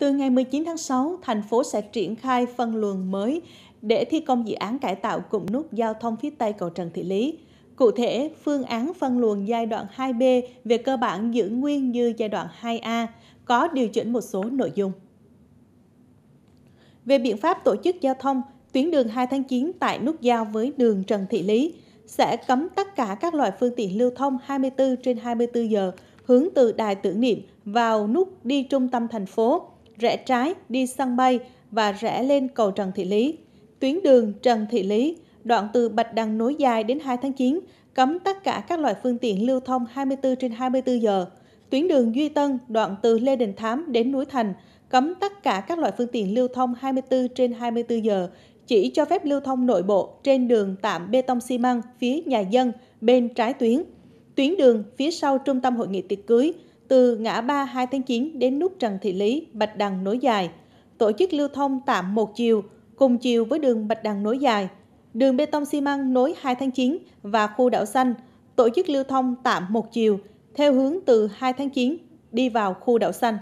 Từ ngày 19 tháng 6, thành phố sẽ triển khai phân luồng mới để thi công dự án cải tạo cụm nút giao thông phía Tây cầu Trần Thị Lý. Cụ thể, phương án phân luồng giai đoạn 2B về cơ bản giữ nguyên như giai đoạn 2A, có điều chỉnh một số nội dung. Về biện pháp tổ chức giao thông, tuyến đường 2 tháng 9 tại nút giao với đường Trần Thị Lý sẽ cấm tất cả các loại phương tiện lưu thông 24 trên 24 giờ hướng từ đài tưởng niệm vào nút đi trung tâm thành phố, rẽ trái đi sân bay và rẽ lên cầu Trần Thị Lý. Tuyến đường Trần Thị Lý, đoạn từ Bạch Đằng nối dài đến 2 tháng 9, cấm tất cả các loại phương tiện lưu thông 24 trên 24 giờ. Tuyến đường Duy Tân, đoạn từ Lê Đình Thám đến Núi Thành, cấm tất cả các loại phương tiện lưu thông 24 trên 24 giờ, chỉ cho phép lưu thông nội bộ trên đường tạm bê tông xi măng phía nhà dân bên trái tuyến. Tuyến đường phía sau trung tâm hội nghị tiệc cưới, từ ngã ba 2 tháng 9 đến nút Trần Thị Lý, Bạch Đằng nối dài, tổ chức lưu thông tạm một chiều, cùng chiều với đường Bạch Đằng nối dài, đường bê tông xi măng nối 2 tháng 9 và khu đảo xanh, tổ chức lưu thông tạm một chiều, theo hướng từ 2 tháng 9 đi vào khu đảo xanh.